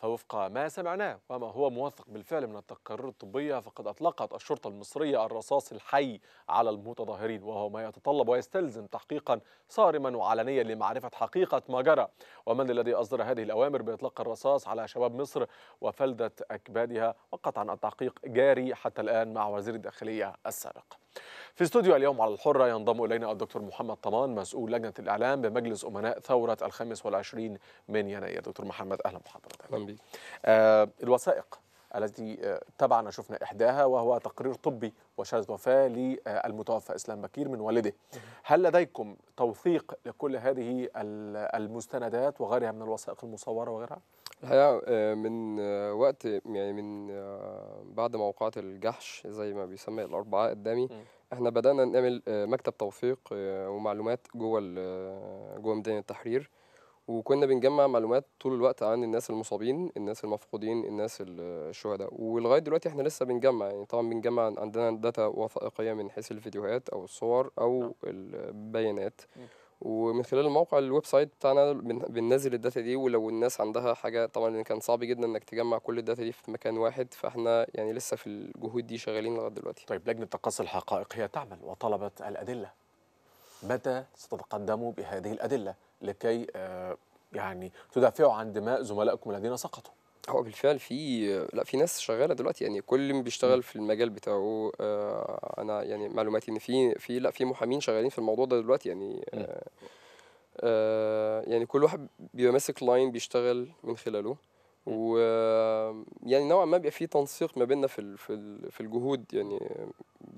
فوفق ما سمعناه وما هو موثق بالفعل من التقارير الطبية فقد أطلقت الشرطة المصرية الرصاص الحي على المتظاهرين وهو ما يتطلب ويستلزم تحقيقا صارما وعلنيا لمعرفة حقيقة ما جرى ومن الذي أصدر هذه الأوامر بإطلاق الرصاص على شباب مصر وفلدة أكبادها وقطعا التحقيق جاري حتى الآن مع وزير الداخلية السابق في استوديو اليوم على الحرة ينضم إلينا الدكتور محمد طمان مسؤول لجنة الإعلام بمجلس أمناء ثورة الخامس والعشرين من يناير دكتور محمد أهلا بحضرتك أهلا بك آه الوثائق التي آه، تبعنا شفنا إحداها وهو تقرير طبي وشهادة وفاة للمتوفى إسلام بكير من والده هل لديكم توثيق لكل هذه المستندات وغيرها من الوثائق المصورة وغيرها؟ الحقيقة آه، من آه، وقت يعني من بعد ما وقعت الجحش زي ما بيسمى الأربعاء قدامي احنا بدأنا نعمل مكتب توثيق ومعلومات جوه جوه ميدان التحرير وكنا بنجمع معلومات طول الوقت عن الناس المصابين الناس المفقودين الناس الشهداء ولغايه دلوقتي احنا لسه بنجمع يعني طبعا بنجمع عندنا داتا وثائقيه من حيث الفيديوهات او الصور او نعم. البيانات ومن خلال الموقع الويب سايت بتاعنا بننزل الداتا دي ولو الناس عندها حاجه طبعا كان صعب جدا انك تجمع كل الداتا دي في مكان واحد فاحنا يعني لسه في الجهود دي شغالين لغايه دلوقتي. طيب لجنه تقصي الحقائق هي تعمل وطلبت الادله متى ستتقدموا بهذه الأدلة لكي آه، يعني تدافعوا عن دماء زملائكم الذين سقطوا هو بالفعل في لا في ناس شغاله دلوقتي يعني كل بيشتغل في المجال بتاعه آه انا يعني معلوماتي ان في في لا في محامين شغالين في الموضوع ده دلوقتي يعني آه آه يعني كل واحد بيبقى ماسك لاين بيشتغل من خلاله و آه، يعني نوعا ما بيبقى في تنسيق ما بيننا في في الجهود يعني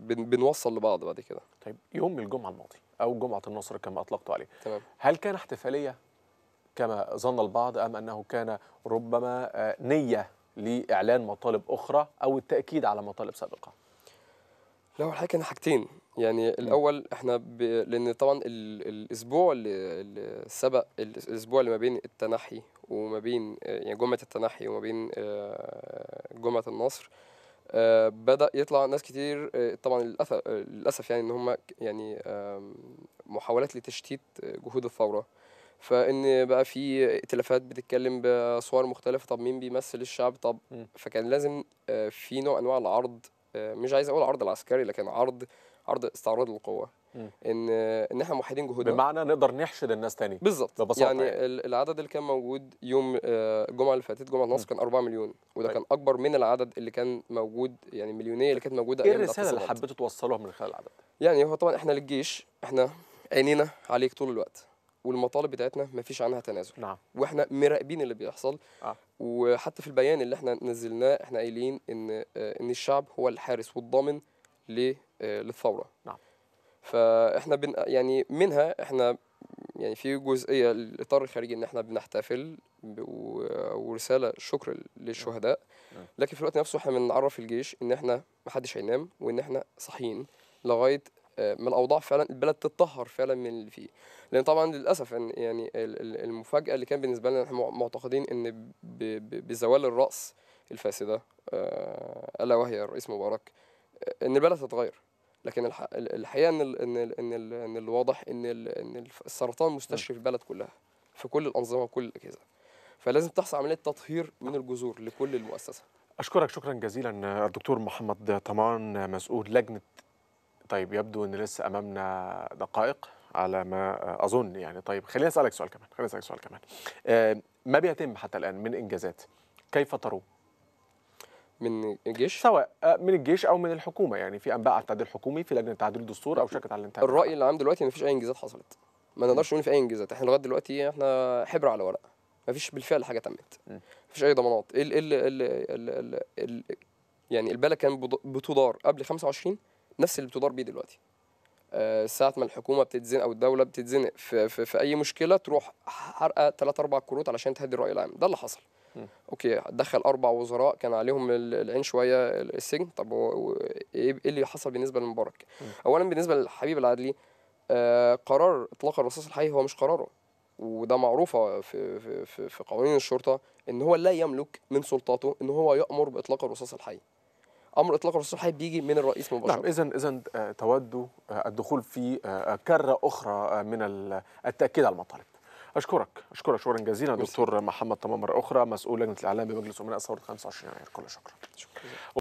بنوصل لبعض بعد كده طيب يوم الجمعه الماضي أو جمعة النصر كما أطلقت عليه تمام. هل كان احتفالية كما ظن البعض أم أنه كان ربما آه، نية لإعلان مطالب أخرى أو التأكيد على مطالب سابقة؟ لا هو كان حاجتين يعني الاول احنا ب... لان طبعا ال... الاسبوع اللي سبق الاسبوع اللي ما بين التنحي وما بين آه، يعني جمعه التنحي وما بين آه، جمعه النصر آه، بدا يطلع ناس كتير آه، طبعا آه، للاسف يعني ان هم يعني محاولات لتشتيت جهود الثوره فان بقى في ائتلافات بتتكلم بصور مختلفه طب مين بيمثل الشعب طب فكان لازم في نوع انواع العرض مش عايز اقول عرض العسكري لكن عرض عرض استعراض القوه ان ان احنا موحدين جهودنا بمعنى نقدر نحشد الناس تاني بالظبط يعني, يعني العدد اللي كان موجود يوم آه، الجمعه اللي فاتت جمعه النصر كان 4 مليون وده طيب. كان اكبر من العدد اللي كان موجود يعني المليونيه اللي كانت موجوده ايه الرساله اللي حبيتوا توصلوها من خلال العدد؟ يعني هو طبعا احنا للجيش احنا عينينا عليك طول الوقت والمطالب بتاعتنا ما فيش عنها تنازل نعم. واحنا مراقبين اللي بيحصل آه. وحتى في البيان اللي احنا نزلناه احنا قايلين ان آه، ان الشعب هو الحارس والضامن آه، للثوره نعم. فاحنا بن يعني منها احنا يعني في جزئيه الاطار الخارجي ان احنا بنحتفل ورساله شكر للشهداء آه. آه. لكن في الوقت نفسه احنا بنعرف الجيش ان احنا ما حدش هينام وان احنا صاحيين لغايه آه، ما الاوضاع فعلا البلد تتطهر فعلا من اللي فيه لان طبعا للاسف يعني المفاجاه اللي كان بالنسبه لنا احنا معتقدين ان بزوال الراس الفاسده الا وهي الرئيس مبارك ان البلد هتتغير لكن الحقيقه ان ال ان ال ان, ال إن الواضح ان ال ان السرطان مستشفي في البلد كلها في كل الانظمه وكل الاجهزه فلازم تحصل عمليه تطهير من الجذور لكل المؤسسه اشكرك شكرا جزيلا الدكتور محمد طمان مسؤول لجنه طيب يبدو ان لسه امامنا دقائق على ما اظن يعني طيب خليني اسالك سؤال كمان خليني اسالك سؤال كمان آه، ما بيتم حتى الان من انجازات كيف تروا من الجيش سواء آه، من الجيش او من الحكومه يعني في انباء على التعديل الحكومي في لجنه تعديل الدستور او شركه على الانتاج الراي اللي عام دلوقتي مفيش اي انجازات حصلت ما نقدرش نقول في اي انجازات احنا لغايه دلوقتي احنا حبر على ورق مفيش بالفعل حاجه تمت مفيش اي ضمانات إيه ال إيه ال إيه ال ال ال ال يعني البلد كان بتدار قبل 25 نفس اللي بتدار بيه دلوقتي آه، ساعة ما الحكومة بتتزنق أو الدولة بتتزنق في, في, في أي مشكلة تروح حرقة 3 4 كروت علشان تهدي الرأي العام ده اللي حصل اوكي دخل اربع وزراء كان عليهم العين شويه السجن طب هو إيه،, ايه اللي حصل بالنسبه لمبارك اولا بالنسبه للحبيب العدلي آه، قرار اطلاق الرصاص الحي هو مش قراره وده معروفه في في في, في قوانين الشرطه ان هو لا يملك من سلطاته ان هو يامر باطلاق الرصاص الحي امر اطلاق الرصاص الحي بيجي من الرئيس مباشره نعم اذا اذا آه، تودوا آه، الدخول في كره اخرى من التاكيد على المطالب اشكرك اشكرك شكرا جزيلا دكتور محمد تمام مره اخرى مسؤول لجنه الاعلام بمجلس امناء ثوره 25 يناير كل شكرا شكرا